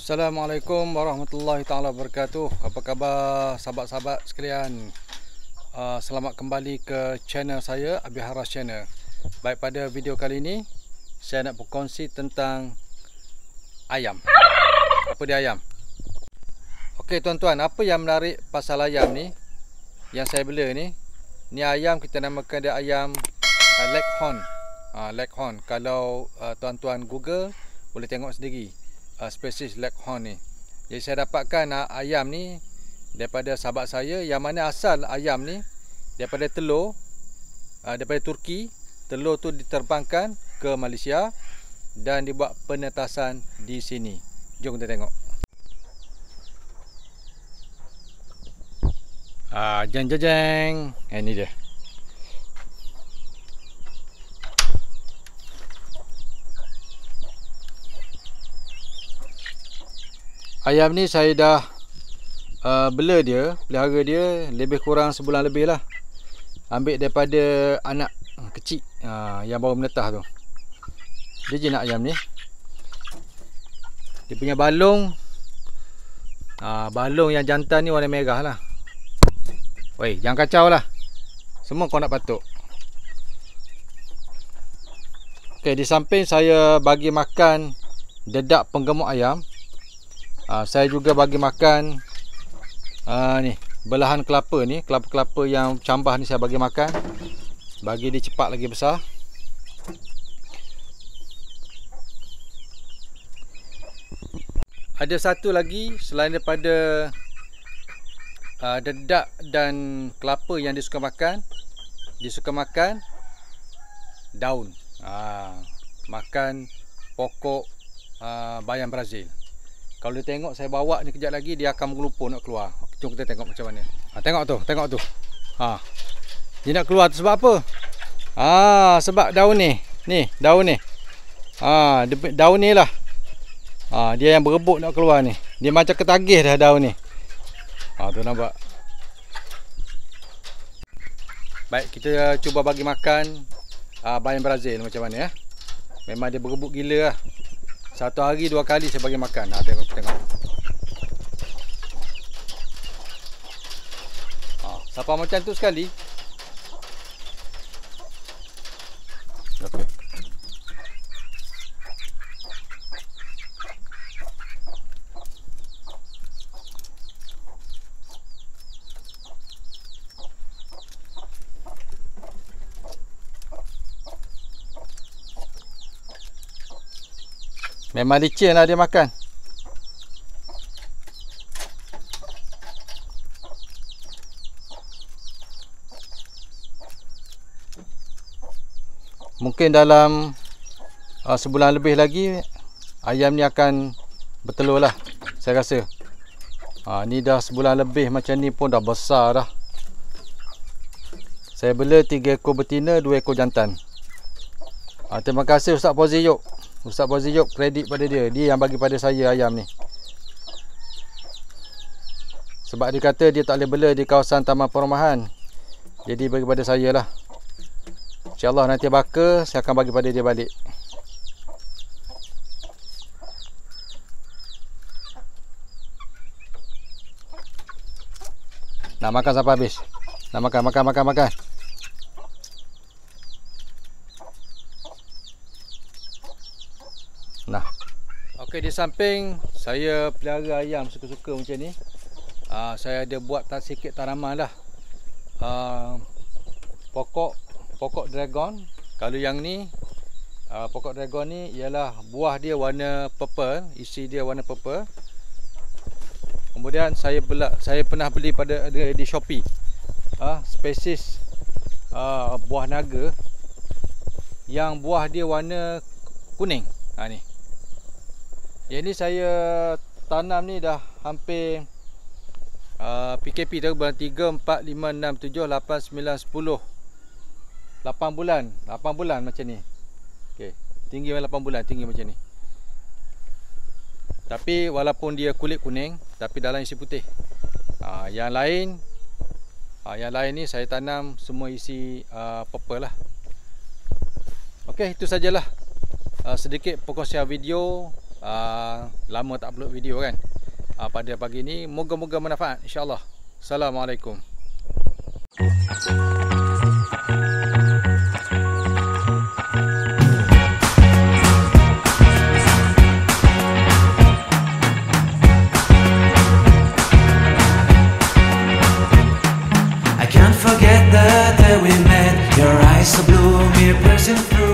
Assalamualaikum warahmatullahi taala wabarakatuh. Apa khabar sahabat-sahabat sekalian? Ah, selamat kembali ke channel saya Abi Haras Channel. Baik pada video kali ini saya nak berkongsi tentang ayam. Apa dia ayam? Okey tuan-tuan, apa yang menarik pasal ayam ni? Yang saya bela ni, ni ayam kita namakan dia ayam uh, Leghorn. Ah uh, Leghorn. Kalau ah, tuan-tuan Google boleh tengok sendiri uh, spesies leghorn ni. Jadi saya dapatkan uh, ayam ni daripada sahabat saya yang mana asal ayam ni daripada telur uh, daripada Turki. Telur tu diterbangkan ke Malaysia dan dibuat penetasan di sini. Jom kita tengok. Ah uh, jeng jeng. Ini eh, dia. Ayam ni saya dah uh, bela dia, pelihara dia lebih kurang sebulan lebih lah. Ambil daripada anak kecil uh, yang baru menetah tu. Dia je nak ayam ni. Dia punya balung. Uh, balung yang jantan ni warna merah lah. Oi, jangan kacau lah. Semua kau nak patuk. Okay, di samping saya bagi makan dedak penggemuk ayam aa, ah, saya juga bagi makan aa, ah, ni belahan kelapa ni kelapa-kelapa yang cambah ni saya bagi makan bagi dia cepat lagi besar ada satu lagi selain daripada aa, ah, dedak dan kelapa yang dia suka makan dia suka makan daun aa, makan pokok aa, bayam brazil kalau dia tengok saya bawa ni kejap lagi dia akan mengelupur nak keluar. Jom kita tengok macam mana. Ha, tengok tu, tengok tu. Ha. Dia nak keluar tu sebab apa? Ha, sebab daun ni. Ni, daun ni. Ha, daun ni lah. Ha, dia yang berebut nak keluar ni. Dia macam ketagih dah daun ni. Ha, tu nampak. Baik, kita cuba bagi makan uh, ah, bayan Brazil macam mana ya. Memang dia berebut gila lah. Satu hari dua kali saya bagi makan. Ha, tengok, tengok. Ha, ah, sampai macam tu sekali, Memang licin lah dia makan Mungkin dalam uh, Sebulan lebih lagi Ayam ni akan Bertelur lah Saya rasa uh, Ni dah sebulan lebih macam ni pun dah besar dah Saya bela 3 ekor betina 2 ekor jantan uh, Terima kasih Ustaz Pozi Yoke Ustaz Fauzi Yop kredit pada dia. Dia yang bagi pada saya ayam ni. Sebab dia kata dia tak boleh bela di kawasan taman perumahan. Jadi bagi pada saya lah. InsyaAllah nanti bakar, saya akan bagi pada dia balik. Nak makan sampai habis. Nak makan, makan, makan, makan. Okey, di samping saya pelihara ayam suka-suka macam ni. Uh, saya ada buat tak sikit tanaman lah. Uh, pokok pokok dragon. Kalau yang ni, uh, pokok dragon ni ialah buah dia warna purple. Isi dia warna purple. Kemudian saya bela, saya pernah beli pada di, di Shopee. Uh, spesies uh, buah naga yang buah dia warna kuning. Ha, ni. Yang ni saya tanam ni dah hampir uh, PKP dah bulan 3, 4, 5, 6, 7, 8, 9, 10 8 bulan 8 bulan macam ni okay. Tinggi 8 bulan tinggi macam ni Tapi walaupun dia kulit kuning Tapi dalam isi putih uh, Yang lain uh, Yang lain ni saya tanam semua isi uh, purple lah Okey itu sajalah uh, Sedikit perkongsian video Ah, lama tak upload video kan uh, pada pagi ni moga-moga manfaat insyaallah assalamualaikum Your eyes so blue, me piercing through